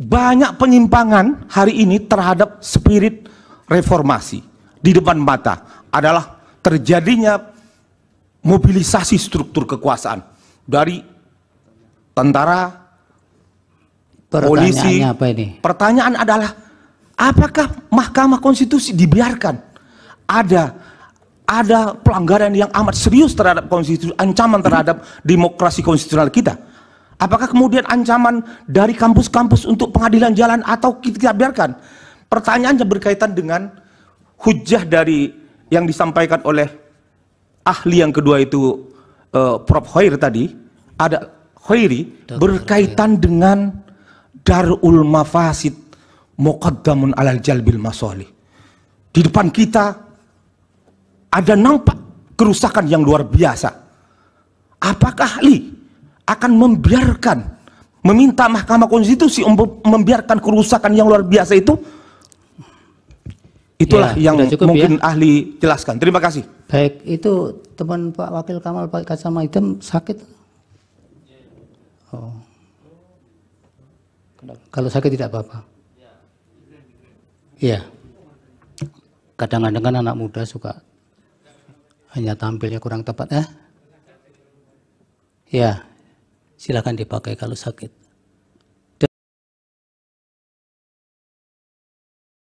banyak penyimpangan hari ini terhadap spirit reformasi di depan mata adalah terjadinya mobilisasi struktur kekuasaan dari tentara, polisi. Apa ini? Pertanyaan adalah apakah Mahkamah Konstitusi dibiarkan ada ada pelanggaran yang amat serius terhadap konstitusi, ancaman terhadap demokrasi konstitusional kita? Apakah kemudian ancaman dari kampus-kampus untuk pengadilan jalan atau kita biarkan? Pertanyaannya berkaitan dengan hujah dari yang disampaikan oleh ahli yang kedua itu uh, Prof. Hoir tadi, ada Khairi berkaitan dengan darul mafasid muqaddamun alal jalbil Masoli. Di depan kita ada nampak kerusakan yang luar biasa. Apakah ahli akan membiarkan meminta Mahkamah Konstitusi untuk membiarkan kerusakan yang luar biasa itu? Itulah ya, yang cukup, mungkin ya. ahli jelaskan. Terima kasih. Baik, itu teman Pak Wakil Kamal Pak Kacama Hitam sakit. Oh. Kalau sakit tidak apa-apa. Iya. Kadang-kadang kan anak muda suka hanya tampilnya kurang tepat, eh? Ya silakan dipakai kalau sakit.